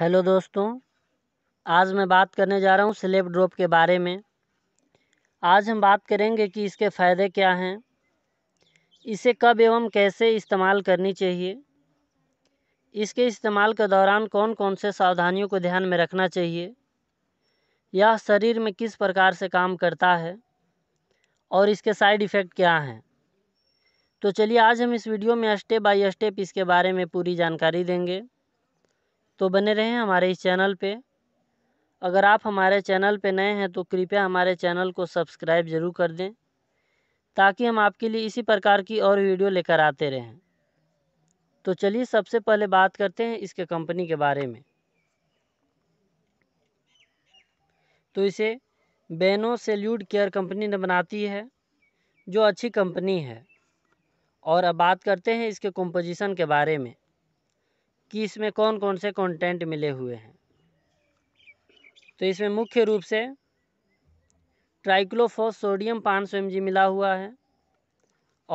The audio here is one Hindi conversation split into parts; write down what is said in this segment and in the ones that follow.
हेलो दोस्तों आज मैं बात करने जा रहा हूँ स्लेप ड्रॉप के बारे में आज हम बात करेंगे कि इसके फ़ायदे क्या हैं इसे कब एवं कैसे इस्तेमाल करनी चाहिए इसके इस्तेमाल के दौरान कौन कौन से सावधानियों को ध्यान में रखना चाहिए यह शरीर में किस प्रकार से काम करता है और इसके साइड इफ़ेक्ट क्या हैं तो चलिए आज हम इस वीडियो में स्टेप बाय स्टेप इसके बारे में पूरी जानकारी देंगे तो बने रहें हमारे इस चैनल पे अगर आप हमारे चैनल पे नए हैं तो कृपया हमारे चैनल को सब्सक्राइब ज़रूर कर दें ताकि हम आपके लिए इसी प्रकार की और वीडियो लेकर आते रहें तो चलिए सबसे पहले बात करते हैं इसके कंपनी के बारे में तो इसे बेनो सेल्यूड केयर कंपनी ने बनाती है जो अच्छी कंपनी है और अब बात करते हैं इसके कंपोजिशन के बारे में कि इसमें कौन कौन से कंटेंट मिले हुए हैं तो इसमें मुख्य रूप से ट्राइक्लोफोस सोडियम पाँच सौ मिला हुआ है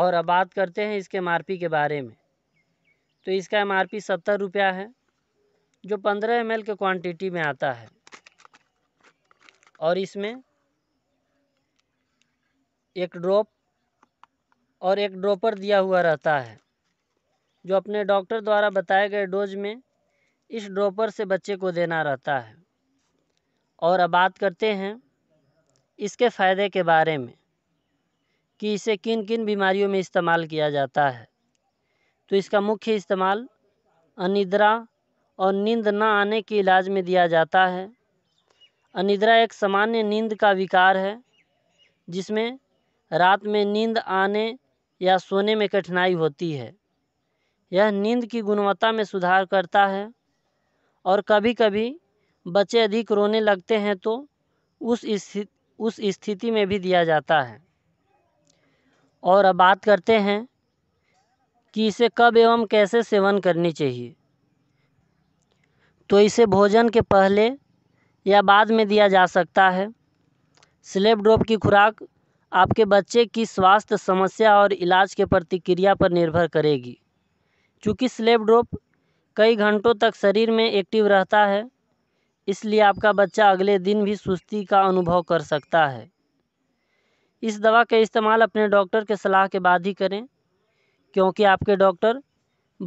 और अब बात करते हैं इसके एम के बारे में तो इसका एम आर पी सत्तर रुपया है जो पंद्रह एम के क्वांटिटी में आता है और इसमें एक ड्रॉप और एक ड्रॉपर दिया हुआ रहता है जो अपने डॉक्टर द्वारा बताए गए डोज में इस ड्रॉपर से बच्चे को देना रहता है और अब बात करते हैं इसके फ़ायदे के बारे में कि इसे किन किन बीमारियों में इस्तेमाल किया जाता है तो इसका मुख्य इस्तेमाल अनिद्रा और नींद न आने के इलाज में दिया जाता है अनिद्रा एक सामान्य नींद का विकार है जिसमें रात में नींद आने या सोने में कठिनाई होती है यह नींद की गुणवत्ता में सुधार करता है और कभी कभी बच्चे अधिक रोने लगते हैं तो उस स्थिति उस स्थिति में भी दिया जाता है और अब बात करते हैं कि इसे कब एवं कैसे सेवन करनी चाहिए तो इसे भोजन के पहले या बाद में दिया जा सकता है स्लेप ड्रॉप की खुराक आपके बच्चे की स्वास्थ्य समस्या और इलाज के प्रतिक्रिया पर निर्भर करेगी चूँकि स्लेब ड्रॉप कई घंटों तक शरीर में एक्टिव रहता है इसलिए आपका बच्चा अगले दिन भी सुस्ती का अनुभव कर सकता है इस दवा का इस्तेमाल अपने डॉक्टर के सलाह के बाद ही करें क्योंकि आपके डॉक्टर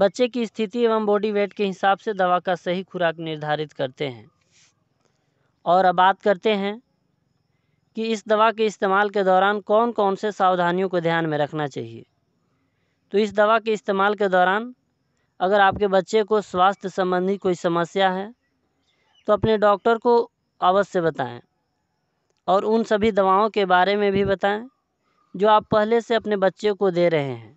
बच्चे की स्थिति एवं बॉडी वेट के हिसाब से दवा का सही खुराक निर्धारित करते हैं और अब बात करते हैं कि इस दवा के इस्तेमाल के दौरान कौन कौन से सावधानियों को ध्यान में रखना चाहिए तो इस दवा के इस्तेमाल के दौरान अगर आपके बच्चे को स्वास्थ्य संबंधी कोई समस्या है तो अपने डॉक्टर को अवश्य बताएँ और उन सभी दवाओं के बारे में भी बताएँ जो आप पहले से अपने बच्चे को दे रहे हैं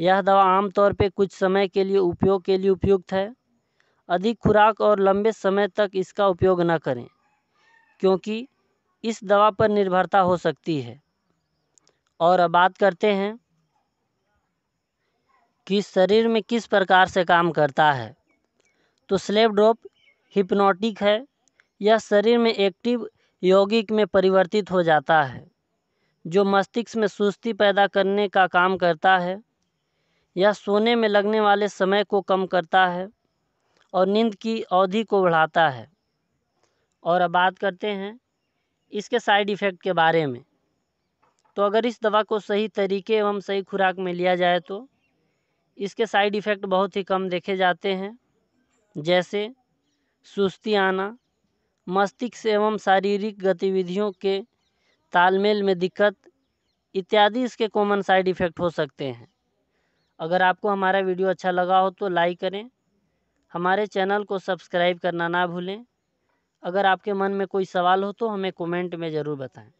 यह दवा आमतौर पर कुछ समय के लिए उपयोग के लिए उपयुक्त है अधिक खुराक और लंबे समय तक इसका उपयोग न करें क्योंकि इस दवा पर निर्भरता हो सकती है और अब बात करते हैं कि शरीर में किस प्रकार से काम करता है तो स्लेव ड्रॉप हिप्नोटिक है यह शरीर में एक्टिव यौगिक में परिवर्तित हो जाता है जो मस्तिष्क में सुस्ती पैदा करने का काम करता है यह सोने में लगने वाले समय को कम करता है और नींद की अवधि को बढ़ाता है और अब बात करते हैं इसके साइड इफ़ेक्ट के बारे में तो अगर इस दवा को सही तरीके एवं सही खुराक में लिया जाए तो इसके साइड इफ़ेक्ट बहुत ही कम देखे जाते हैं जैसे सुस्ती आना मस्तिष्क एवं शारीरिक गतिविधियों के तालमेल में दिक्कत इत्यादि इसके कॉमन साइड इफ़ेक्ट हो सकते हैं अगर आपको हमारा वीडियो अच्छा लगा हो तो लाइक करें हमारे चैनल को सब्सक्राइब करना ना भूलें अगर आपके मन में कोई सवाल हो तो हमें कमेंट में ज़रूर बताएं